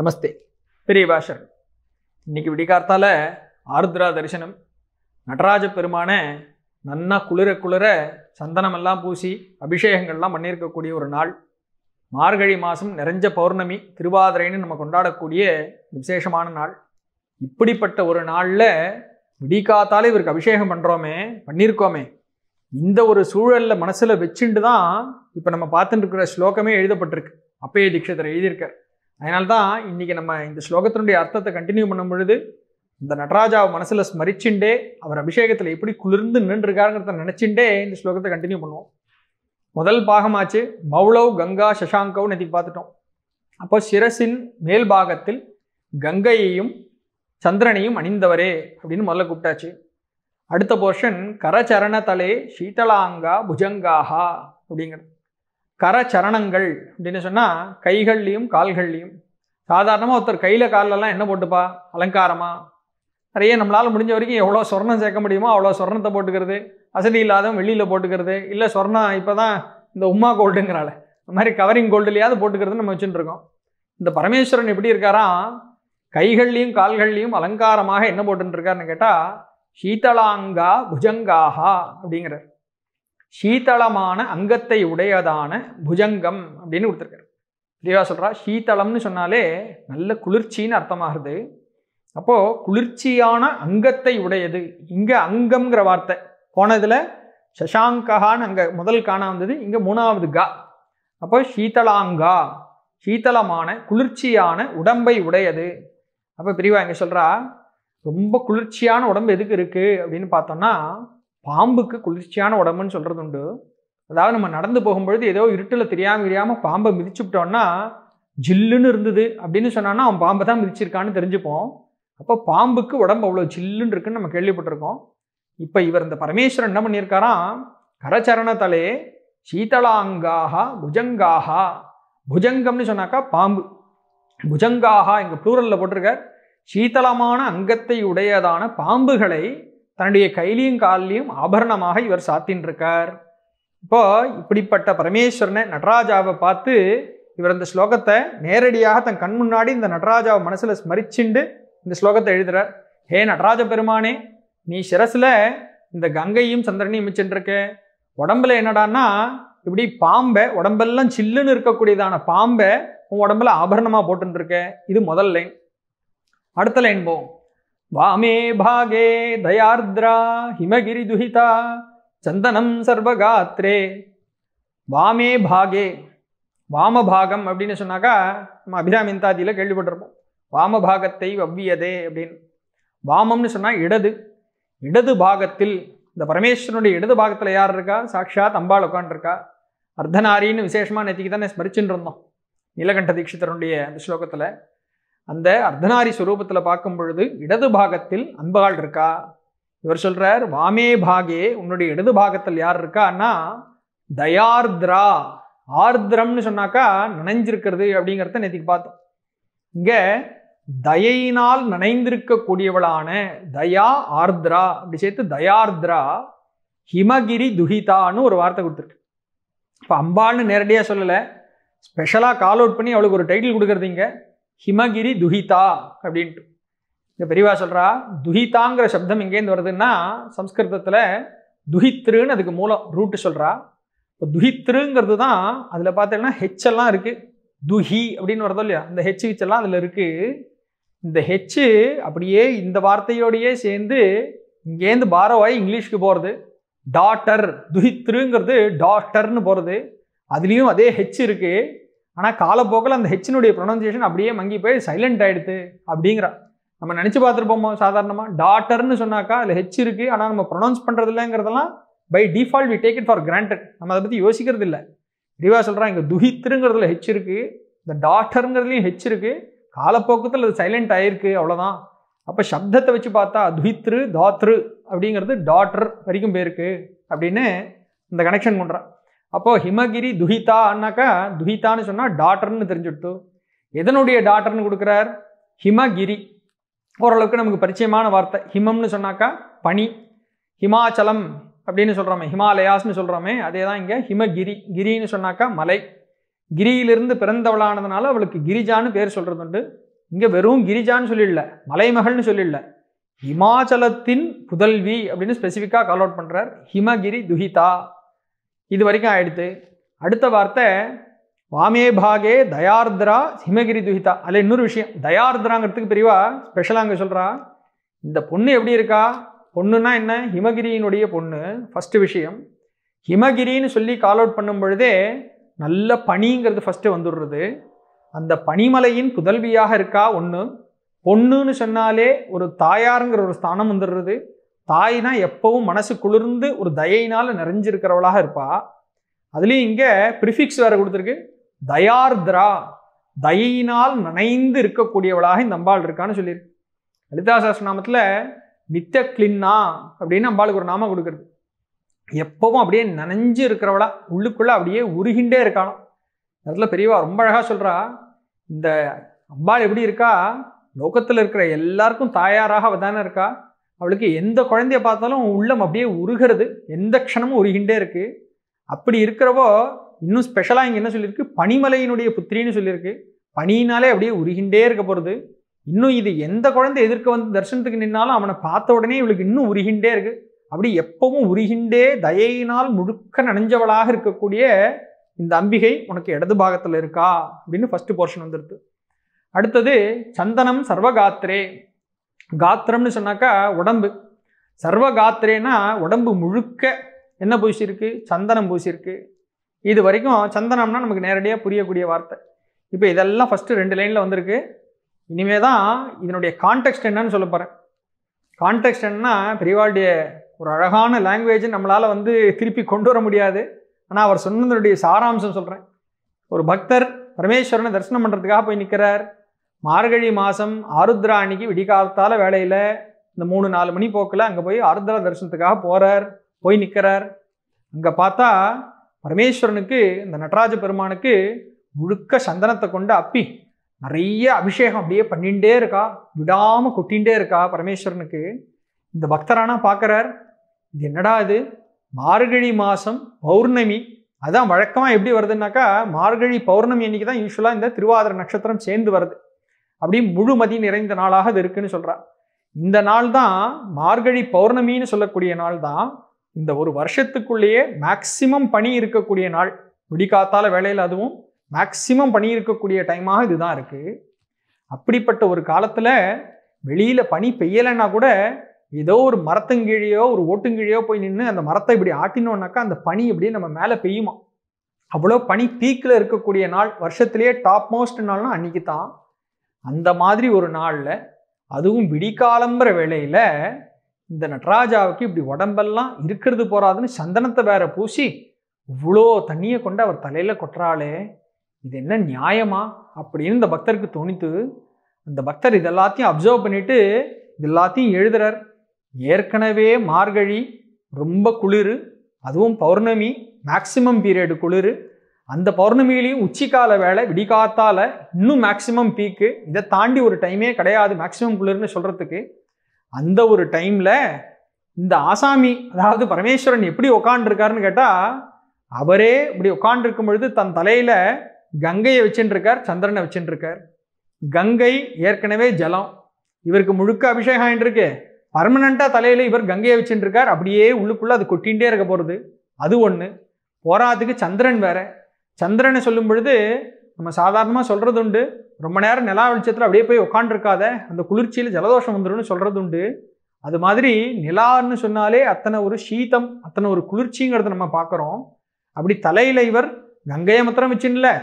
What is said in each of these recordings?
நமஸ்தே பெரிய பாஷர் இன்னைக்கு விடிகார்த்தால ஆருத்ரா தரிசனம் நடராஜ பெருமானை நன்னா குளிர குளிர சந்தனமெல்லாம் பூசி அபிஷேகங்கள்லாம் பண்ணியிருக்கக்கூடிய ஒரு நாள் மார்கழி மாதம் நிறைஞ்ச பௌர்ணமி திருவாதிரைன்னு நம்ம கொண்டாடக்கூடிய விசேஷமான நாள் இப்படிப்பட்ட ஒரு நாளில் விடிகாத்தாலே இவருக்கு அபிஷேகம் பண்ணுறோமே பண்ணியிருக்கோமே இந்த ஒரு சூழலில் மனசில் வச்சுட்டு தான் இப்போ நம்ம பார்த்துட்டு இருக்கிற ஸ்லோகமே எழுதப்பட்டிருக்கு அப்பயே தீட்சத்தில் எழுதியிருக்கார் அதனால தான் இன்னைக்கு நம்ம இந்த ஸ்லோகத்தினுடைய அர்த்தத்தை கண்டினியூ பண்ணும் பொழுது இந்த நடராஜாவை மனசில் ஸ்மரிச்சுண்டே அவர் அபிஷேகத்தில் எப்படி குளிர்ந்து நின்றுருக்காருங்கிறத நினச்சிண்டே இந்த ஸ்லோகத்தை கண்டினியூ பண்ணுவோம் முதல் பாகமாச்சு மௌளவ் கங்கா சசாங்கவ் நதிக்கு பார்த்துட்டோம் அப்போ சிரசின் மேல் பாகத்தில் கங்கையையும் சந்திரனையும் அணிந்தவரே அப்படின்னு முதல்ல கூப்பிட்டாச்சு அடுத்த போர்ஷன் கரச்சரண தலே சீதலாங்கா புஜங்காஹா அப்படிங்கிறது கரச்சரணங்கள் அப்படின்னு சொன்னால் கைகள்லையும் கால்கள்லையும் சாதாரணமாக ஒருத்தர் கையில் காலெல்லாம் என்ன போட்டுப்பா அலங்காரமாக நிறைய நம்மளால் முடிஞ்ச வரைக்கும் எவ்வளோ சொர்ணம் சேர்க்க முடியுமோ அவ்வளோ சொர்ணத்தை போட்டுக்கிறது வசதி இல்லாதவன் வெளியில் போட்டுக்கிறது இல்லை சொர்ணம் இப்போ தான் இந்த உமா கோல்டுங்கிறாள் இந்த மாதிரி கவரிங் கோல்டுலையாவது போட்டுக்கிறதுன்னு நம்ம வச்சுட்டுருக்கோம் இந்த பரமேஸ்வரன் எப்படி இருக்காரா கைகள்லையும் கால்கள்லையும் அலங்காரமாக என்ன போட்டுருக்காருன்னு கேட்டால் சீதளாங்கா புஜங்காஹா அப்படிங்கிறார் சீதளமான அங்கத்தை உடையதான புஜங்கம் அப்படின்னு கொடுத்துருக்காரு தெளிவாக சொல்கிறா சீதளம்னு சொன்னாலே நல்ல குளிர்ச்சின்னு அர்த்தமாகுது அப்போது குளிர்ச்சியான அங்கத்தை உடையது இங்கே அங்கம்ங்கிற வார்த்தை போனதில் சசாங்ககான்னு அங்கே முதல் காணா வந்தது இங்கே மூணாவது கா அப்போ சீதளாங்கா சீதளமான குளிர்ச்சியான உடம்பை உடையது அப்போ பிரிவா இங்கே சொல்கிறா ரொம்ப குளிர்ச்சியான உடம்பு எதுக்கு இருக்குது அப்படின்னு பார்த்தோம்னா பாம்புக்கு குளிர்ச்சியான உடம்புன்னு சொல்கிறது உண்டு அதாவது நம்ம நடந்து போகும்பொழுது ஏதோ இருட்டில் தெரியாமல் தெரியாமல் பாம்பை மிதிச்சுவிட்டோன்னா ஜில்லுன்னு இருந்தது அப்படின்னு சொன்னான்னா அவன் பாம்பை தான் மிதிச்சிருக்கான்னு தெரிஞ்சுப்போம் அப்போ பாம்புக்கு உடம்பு அவ்வளோ ஜில்லுன்னு இருக்குன்னு நம்ம கேள்விப்பட்டிருக்கோம் இப்போ இவர் இந்த பரமேஸ்வரன் என்ன பண்ணியிருக்காராம் கரச்சரணத்தலே சீதளாங்காக புஜங்காக புஜங்கம்னு சொன்னாக்கா பாம்பு புஜங்காக எங்கள் ப்ளூரலில் போட்டிருக்கார் சீதளமான அங்கத்தை உடையதான பாம்புகளை தன்னுடைய கையிலையும் காலிலையும் ஆபரணமாக இவர் சாத்தின்றிருக்கார் இப்போ இப்படிப்பட்ட பரமேஸ்வரனை நடராஜாவை பார்த்து இவர் அந்த ஸ்லோகத்தை நேரடியாக தன் கண் முன்னாடி இந்த நடராஜாவை மனசில் ஸ்மரிச்சுண்டு இந்த ஸ்லோகத்தை எழுதுறார் ஹே நடராஜ பெருமானே நீ சிரசில் இந்த கங்கையும் சந்திரனையும் மிச்சுட்டுருக்க உடம்புல என்னடான்னா இப்படி பாம்பை உடம்பெல்லாம் சில்லுன்னு இருக்கக்கூடியதான பாம்பை உன் உடம்புல ஆபரணமாக போட்டுருக்க இது முதல் லைன் அடுத்த லைன் போவோம் வாமே பாகே தயார்திரா ஹிமகிரி துஹிதா சந்தனம் சர்வகாத்ரே வாமே பாகே வாமபாகம் அப்படின்னு சொன்னாக்கா நம்ம அபிராமிந்தாதியில் கேள்விப்பட்டிருப்போம் வாமபாகத்தை வவ்வியதே அப்படின்னு வாமம்னு சொன்னால் இடது இடது பாகத்தில் இந்த பரமேஸ்வரனுடைய இடது பாகத்தில் யார் இருக்கா சாட்சாத் அம்பாள் உட்காண்டிருக்கா அர்த்தநாரின்னு விசேஷமாக நேற்றுக்கு தானே ஸ்மரிச்சுட்டு இருந்தோம் நீலகண்ட தீட்சிதருடைய அந்த ஸ்லோகத்தில் அந்த அர்த்தநாரி ஸ்வரூபத்தில் பார்க்கும் பொழுது இடது பாகத்தில் அன்பாள் இருக்கா இவர் சொல்றார் வாமே பாகே உன்னுடைய இடது பாகத்தில் யார் இருக்கான்னா தயார்திரா ஆர்திரம்னு சொன்னாக்கா நனைஞ்சிருக்கிறது அப்படிங்கிறத நேற்றுக்கு பார்த்தோம் இங்கே தயையினால் நனைந்திருக்கக்கூடியவளான தயா ஆர்திரா அப்படி சேர்த்து தயார்திரா ஹிமகிரி துஹிதான்னு ஒரு வார்த்தை கொடுத்துருக்கு இப்போ அம்பாள்னு நேரடியாக சொல்லலை ஸ்பெஷலாக கால் அவுட் பண்ணி அவளுக்கு ஒரு டைட்டில் கொடுக்குறதீங்க ஹிமகிரி துஹிதா அப்படின்ட்டு இந்த பெரியவா சொல்கிறா துஹிதாங்கிற சப்தம் இங்கேருந்து வருதுன்னா சம்ஸ்கிருதத்தில் துஹித்ருன்னு அதுக்கு மூலம் ரூட்டு சொல்கிறா இப்போ துஹித்ருங்கிறது தான் அதில் பார்த்தீங்கன்னா ஹெச்செல்லாம் இருக்குது துஹி அப்படின்னு வருதோ இல்லையா அந்த ஹெச் ஹெச்செல்லாம் அதில் இருக்குது இந்த ஹெச்சு அப்படியே இந்த வார்த்தையோடையே சேர்ந்து இங்கேருந்து பாரவாய் இங்கிலீஷ்க்கு போகிறது டாட்டர் துஹித்ருங்கிறது டாக்டர்னு போகிறது அதுலேயும் அதே ஹெச் இருக்குது ஆனால் காலப்போக்கில் அந்த ஹெச்சினுடைய ப்ரொனன்சியேஷன் அப்படியே மங்கி போய் சைலண்ட் ஆகிடுது அப்படிங்கிறா நம்ம நினச்சி பார்த்துருப்போமோ சாதாரணமாக டாட்டர்னு சொன்னாக்கா அதில் ஹெச் இருக்குது ஆனால் நம்ம ப்ரொனவுன்ஸ் பண்ணுறது இல்லைங்கிறதெல்லாம் by default we take it for granted நம்ம அதை பற்றி யோசிக்கிறது இல்லை தெளிவாக சொல்கிறான் இங்கே துஹித்துங்கிறதுல ஹெச் இருக்குது இந்த டாட்டருங்கிறதுலையும் ஹெச் இருக்குது காலப்போக்கத்தில் அது சைலண்ட் ஆகிருக்கு அவ்வளோதான் அப்போ சப்தத்தை வச்சு பார்த்தா துஹித்ரு தாத்ரு அப்படிங்கிறது டாட்ரு வரைக்கும் போயிருக்கு அப்படின்னு இந்த கனெக்ஷன் பண்ணுறான் அப்போது ஹிமகிரி துஹிதான்னாக்கா துஹிதான்னு சொன்னால் டாட்டர்னு தெரிஞ்சுட்டு எதனுடைய டாட்டர்னு கொடுக்குறார் ஹிமகிரி ஓரளவுக்கு நமக்கு பரிச்சயமான வார்த்தை ஹிமம்னு சொன்னாக்கா பனி ஹிமாச்சலம் அப்படின்னு சொல்கிறோமே ஹிமாலயாஸ்னு சொல்கிறோமே அதே தான் இங்கே ஹிமகிரி கிரின்னு சொன்னாக்கா மலை கிரியிலிருந்து பிறந்தவளானதுனால அவளுக்கு கிரிஜான்னு பேர் சொல்கிறது உண்டு இங்கே வெறும் கிரிஜான்னு சொல்லிடல மலைமகள்னு சொல்லிடல இமாச்சலத்தின் புதல்வி அப்படின்னு ஸ்பெசிஃபிக்காக கால் அவுட் பண்ணுறார் ஹிமகிரி துஹிதா இது வரைக்கும் ஆயிடுத்து அடுத்த வார்த்தை வாமே பாகே தயார்திரா ஹிமகிரி துஹிதா அதில் இன்னொரு விஷயம் தயார்திராங்கிறதுக்கு பெரியவா ஸ்பெஷலாக அங்கே சொல்கிறா இந்த பொண்ணு எப்படி இருக்கா பொண்ணுன்னா என்ன ஹிமகிரியினுடைய பொண்ணு ஃபஸ்ட்டு விஷயம் ஹிமகிரின்னு சொல்லி கால் அவுட் பண்ணும் பொழுதே நல்ல பனிங்கிறது ஃபஸ்ட்டு வந்துடுறது அந்த பனிமலையின் புதல்வியாக இருக்கா ஒன்று பொண்ணுன்னு சொன்னாலே ஒரு தாயாருங்கிற ஒரு ஸ்தானம் வந்துடுறது தாய்னா எப்பவும் மனசு குளிர்ந்து ஒரு தயினால நிறைஞ்சிருக்கிறவளாக இருப்பா அதுலேயும் இங்கே ப்ரிஃபிக்ஸ் வேறு கொடுத்துருக்கு தயார்திரா தயையினால் நனைந்து இருக்கக்கூடியவளாக இந்த அம்பாள் இருக்கான்னு சொல்லியிருக்கு லலிதா நாமத்தில் நித்த கிளின்னா அப்படின்னு அம்பாளுக்கு ஒரு நாம கொடுக்குறது எப்பவும் அப்படியே நனைஞ்சு இருக்கிறவளா உள்ளுக்குள்ளே அப்படியே உருகின்றே இருக்காளாம் இடத்துல பெரியவா ரொம்ப அழகாக சொல்கிறா இந்த அம்பாள் எப்படி இருக்கா லோகத்தில் இருக்கிற எல்லாருக்கும் தாயாராக அவ தானே இருக்கா அவளுக்கு எந்த குழந்தைய பார்த்தாலும் உள்ளம் அப்படியே உருகிறது எந்த க்ஷணமும் உருகின்றே இருக்குது அப்படி இருக்கிறவோ இன்னும் ஸ்பெஷலாக இங்கே என்ன சொல்லியிருக்கு பனிமலையினுடைய புத்திரின்னு சொல்லியிருக்கு பனியினாலே அப்படியே உருகின்றே இருக்க போகிறது இன்னும் இது எந்த குழந்தை எதிர்க்க வந்து தரிசனத்துக்கு நின்னாலும் அவனை பார்த்த உடனே இவளுக்கு இன்னும் உருகின்றே இருக்குது அப்படி எப்பவும் உருகின்றே தயையினால் முழுக்க நனைஞ்சவளாக இருக்கக்கூடிய இந்த அம்பிகை உனக்கு இடது பாகத்தில் இருக்கா அப்படின்னு ஃபஸ்ட்டு போர்ஷன் வந்துடுது அடுத்தது சந்தனம் சர்வகாத்திரே காத்திரம்னு சொன்னாக்கா உடம்பு சர்வ காத்திரேனா உடம்பு முழுக்க என்ன பூசியிருக்கு சந்தனம் பூசியிருக்கு இது வரைக்கும் சந்தனம்னா நமக்கு நேரடியாக புரியக்கூடிய வார்த்தை இப்போ இதெல்லாம் ஃபஸ்ட்டு ரெண்டு லைனில் வந்திருக்கு இனிமே தான் இதனுடைய கான்டெக்ட் என்னன்னு சொல்ல போகிறேன் கான்டெக்ட் என்னன்னா பெரியவாளுடைய ஒரு அழகான லாங்குவேஜ் நம்மளால் வந்து திருப்பி கொண்டு வர முடியாது ஆனால் அவர் சொன்னதனுடைய சாராம்சம் சொல்கிறேன் ஒரு பக்தர் பரமேஸ்வரனை தரிசனம் பண்ணுறதுக்காக போய் நிற்கிறார் மார்கழி மாதம் ஆருத்ரா அன்னைக்கு விடிகாலத்தால் வேலையில் இந்த மூணு நாலு மணி போக்கில் அங்கே போய் ஆருத்ரா தரிசனத்துக்காக போகிறார் போய் நிற்கிறார் அங்கே பார்த்தா பரமேஸ்வரனுக்கு இந்த நடராஜ பெருமானுக்கு முழுக்க சந்தனத்தை கொண்டு அப்பி நிறைய அபிஷேகம் அப்படியே பண்ணிகிட்டே இருக்கா விடாமல் கொட்டிகிட்டே இருக்கா பரமேஸ்வரனுக்கு இந்த பக்தரானா பார்க்குறார் இது என்னடா இது மார்கழி மாதம் பௌர்ணமி அதான் வழக்கமாக எப்படி வருதுன்னாக்கா மார்கழி பௌர்ணமி அன்னைக்கு தான் யூஸ்வலாக இந்த திருவாதிர நட்சத்திரம் சேர்ந்து வருது அப்படியே முழுமதி நிறைந்த நாளாக அது இருக்குன்னு சொல்கிறார் இந்த நாள் தான் மார்கழி பௌர்ணமின்னு சொல்லக்கூடிய நாள் தான் இந்த ஒரு வருஷத்துக்குள்ளேயே மேக்சிமம் பனி இருக்கக்கூடிய நாள் விடிகாத்தால வேலையில் அதுவும் மேக்சிமம் பனி இருக்கக்கூடிய டைமாக இதுதான் இருக்குது அப்படிப்பட்ட ஒரு காலத்தில் வெளியில் பனி பெய்யலைன்னா கூட ஏதோ ஒரு மரத்தங்கீழியோ ஒரு ஓட்டுங்கீழியோ போய் நின்று அந்த மரத்தை இப்படி ஆட்டினோம்னாக்கா அந்த பனி இப்படியே நம்ம மேலே பெய்யுமா அவ்வளோ பனி பீக்கில் இருக்கக்கூடிய நாள் வருஷத்துலேயே டாப் மோஸ்ட் நாள்னா அன்றைக்கி தான் அந்த மாதிரி ஒரு நாளில் அதுவும் விடிக்காலம்புற வேளையில் இந்த நடராஜாவுக்கு இப்படி உடம்பெல்லாம் இருக்கிறது போகாதுன்னு சந்தனத்தை வேற பூசி இவ்வளோ தண்ணியை கொண்டு அவர் தலையில் கொட்டுறாளே இது என்ன நியாயமா அப்படின்னு இந்த பக்தருக்கு தோணித்து அந்த பக்தர் இதெல்லாத்தையும் அப்சர்வ் பண்ணிட்டு இது எல்லாத்தையும் எழுதுறார் ஏற்கனவே மார்கழி ரொம்ப குளிர் அதுவும் பௌர்ணமி மேக்சிமம் பீரியடு குளிர் அந்த பௌர்ணமியிலையும் உச்சிக்கால வேலை விடிகாத்தால் இன்னும் மேக்சிமம் பீக்கு இதை தாண்டி ஒரு டைமே கிடையாது மேக்சிமம் குளிர்னு சொல்கிறதுக்கு அந்த ஒரு டைமில் இந்த ஆசாமி அதாவது பரமேஸ்வரன் எப்படி உக்காண்டிருக்காருன்னு கேட்டால் அவரே இப்படி உக்காண்டிருக்கும் பொழுது தன் தலையில் கங்கையை வச்சுட்டுருக்கார் சந்திரனை வச்சுட்டுருக்கார் கங்கை ஏற்கனவே ஜலம் இவருக்கு முழுக்க அபிஷேகம் ஆகிட்டுருக்கு பர்மனெண்ட்டாக தலையில் இவர் கங்கையை வச்சுட்டுருக்கார் அப்படியே உள்ளுக்குள்ளே அது கொட்டிகிட்டே இருக்க போகிறது அது ஒன்று போராதுக்கு சந்திரன் வேற சந்திரனை சொல்லும் பொழுது நம்ம சாதாரணமாக சொல்கிறது உண்டு ரொம்ப நேரம் நிலா வெளிச்சத்தில் அப்படியே போய் உட்காண்டிருக்காத அந்த குளிர்ச்சியில் ஜலதோஷம் வந்துடும் சொல்கிறது உண்டு அது மாதிரி நிலான்னு சொன்னாலே அத்தனை ஒரு சீதம் அத்தனை ஒரு குளிர்ச்சிங்கிறத நம்ம பார்க்குறோம் அப்படி தலையில் இவர் கங்கையை மாத்திரம் வச்சுன்னு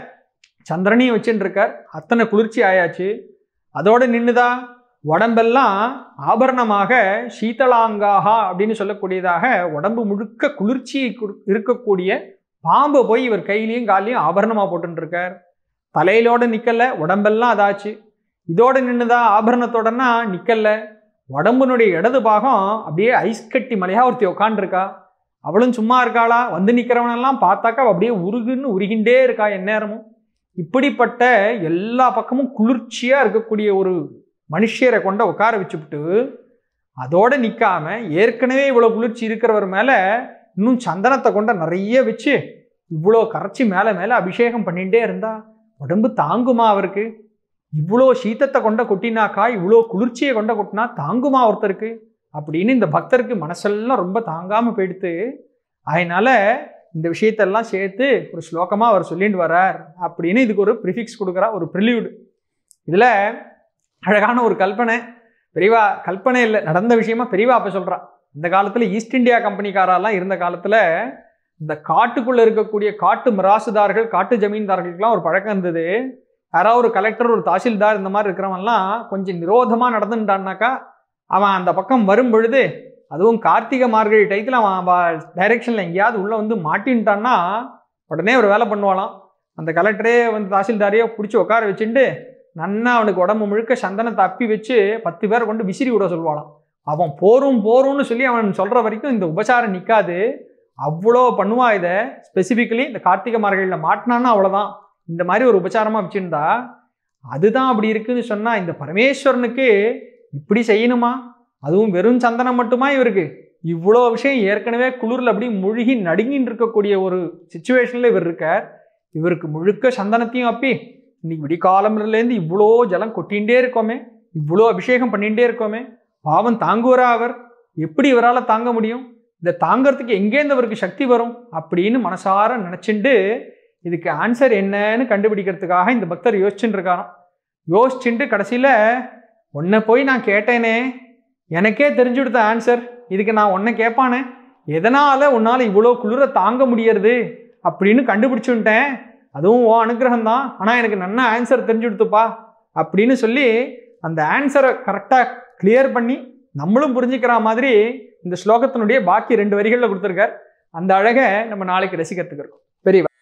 சந்திரனையும் வச்சுன்னு இருக்கார் அத்தனை குளிர்ச்சி ஆயாச்சு அதோடு நின்றுதா உடம்பெல்லாம் ஆபரணமாக சீதளாங்காகா அப்படின்னு சொல்லக்கூடியதாக உடம்பு முழுக்க குளிர்ச்சியை இருக்கக்கூடிய பாம்பு போய் இவர் கையிலையும் காலையும் ஆபரணமாக போட்டுருக்கார் தலையிலோட நிற்கல உடம்பெல்லாம் அதாச்சு இதோட நின்றுதா ஆபரணத்தோடனா நிற்கல உடம்புனுடைய இடது பாகம் அப்படியே ஐஸ் கட்டி மலையாக ஒருத்தி உக்காண்டிருக்கா அவளும் சும்மா இருக்காளா வந்து நிற்கிறவனெல்லாம் பார்த்தாக்கா அப்படியே உருகுன்னு உருகின்றே இருக்கா எந்நேரமும் இப்படிப்பட்ட எல்லா பக்கமும் குளிர்ச்சியாக இருக்கக்கூடிய ஒரு மனுஷரை கொண்ட உட்கார வச்சுப்பிட்டு அதோடு நிற்காம ஏற்கனவே இவ்வளோ குளிர்ச்சி இருக்கிறவர் மேலே இன்னும் சந்தனத்தை கொண்ட நிறைய வச்சு இவ்வளோ கரைச்சி மேலே மேலே அபிஷேகம் பண்ணிகிட்டே இருந்தா உடம்பு தாங்குமா அவருக்கு இவ்வளோ சீத்தத்தை கொண்ட கொட்டினாக்கா இவ்வளோ குளிர்ச்சியை கொண்ட கொட்டினா தாங்குமா ஒருத்தருக்கு அப்படின்னு இந்த பக்தருக்கு மனசெல்லாம் ரொம்ப தாங்காமல் போயிடுத்து அதனால் இந்த விஷயத்தெல்லாம் சேர்த்து ஒரு ஸ்லோகமாக அவர் சொல்லிட்டு வர்றார் அப்படின்னு இதுக்கு ஒரு ப்ரிஃபிக்ஸ் கொடுக்குறா ஒரு ப்ரிலியூடு இதில் அழகான ஒரு கல்பனை பெரியவா கல்பனை இல்லை நடந்த விஷயமா பெரியவா அப்போ சொல்கிறா இந்த காலத்தில் ஈஸ்ட் இந்தியா கம்பெனிக்காரெல்லாம் இருந்த காலத்தில் இந்த காட்டுக்குள்ளே இருக்கக்கூடிய காட்டு மிராசுதார்கள் காட்டு ஜமீன்தார்களுக்கெல்லாம் ஒரு பழக்கம் இருந்தது யாராவது ஒரு கலெக்டர் ஒரு தாசில்தார் இந்த மாதிரி இருக்கிறவன்லாம் கொஞ்சம் நிரோதமாக நடந்துட்டான்னாக்கா அவன் அந்த பக்கம் வரும் பொழுது அதுவும் கார்த்திகை மார்கழி டைத்தில் அவன் டைரெக்ஷனில் எங்கேயாவது உள்ளே வந்து மாட்டின்ட்டான்னா உடனே ஒரு வேலை பண்ணுவாளாம் அந்த கலெக்டரே வந்து தாசில்தாரையோ பிடிச்சி உட்கார வச்சுட்டு நன்னா அவனுக்கு உடம்பு முழுக்க சந்தனத்தை தப்பி வச்சு பத்து பேரை கொண்டு விசிறி விட சொல்லுவாளாம் அவன் போரும் போரும்னு சொல்லி அவன் சொல்கிற வரைக்கும் இந்த உபசாரம் நிற்காது அவ்வளோ பண்ணுவான் இதை ஸ்பெசிஃபிக்கலி இந்த கார்த்திகை மார்கழியில் மாட்டினான்னா அவ்வளோதான் இந்த மாதிரி ஒரு உபச்சாரமாக வச்சுருந்தா அதுதான் அப்படி இருக்குன்னு சொன்னால் இந்த பரமேஸ்வரனுக்கு இப்படி செய்யணுமா அதுவும் வெறும் சந்தனம் மட்டுமா இவருக்கு இவ்வளோ விஷயம் ஏற்கனவே குளிரில் அப்படி முழுகி நடுங்கின்னு இருக்கக்கூடிய ஒரு சுச்சுவேஷனில் இவர் இருக்கார் இவருக்கு முழுக்க சந்தனத்தையும் அப்பி இன்னைக்கு விடிகாலம்லேருந்து இவ்வளோ ஜலம் கொட்டிகிட்டே இருக்கோமே இவ்வளோ அபிஷேகம் பண்ணிகிட்டே இருக்கோமே பாவம் தாங்குவரா அவர் எப்படி இவரால் தாங்க முடியும் இந்த தாங்கிறதுக்கு எங்கேருந்து அவருக்கு சக்தி வரும் அப்படின்னு மனசார நினச்சிண்டு இதுக்கு ஆன்சர் என்னன்னு கண்டுபிடிக்கிறதுக்காக இந்த பக்தர் யோசிச்சுட்டு இருக்காராம் யோசிச்சுட்டு கடைசியில் உன்னை போய் நான் கேட்டேனே எனக்கே தெரிஞ்சு கொடுத்த ஆன்சர் இதுக்கு நான் உன்னை கேட்பானே எதனால் உன்னால் இவ்வளோ குளிர தாங்க முடியறது அப்படின்னு கண்டுபிடிச்சுட்டேன் அதுவும் ஓ அனுகிரகம் தான் ஆனால் எனக்கு நன்ன ஆன்சர் தெரிஞ்சு கொடுத்துப்பா அப்படின்னு சொல்லி அந்த ஆன்சரை கரெக்டாக கிளியர் பண்ணி நம்மளும் புரிஞ்சுக்கிற மாதிரி இந்த ஸ்லோகத்தினுடைய பாக்கி ரெண்டு வரிகளில் கொடுத்துருக்கார் அந்த அழகை நம்ம நாளைக்கு ரசிக்கிறதுக்கு இருக்கும் பெரியவா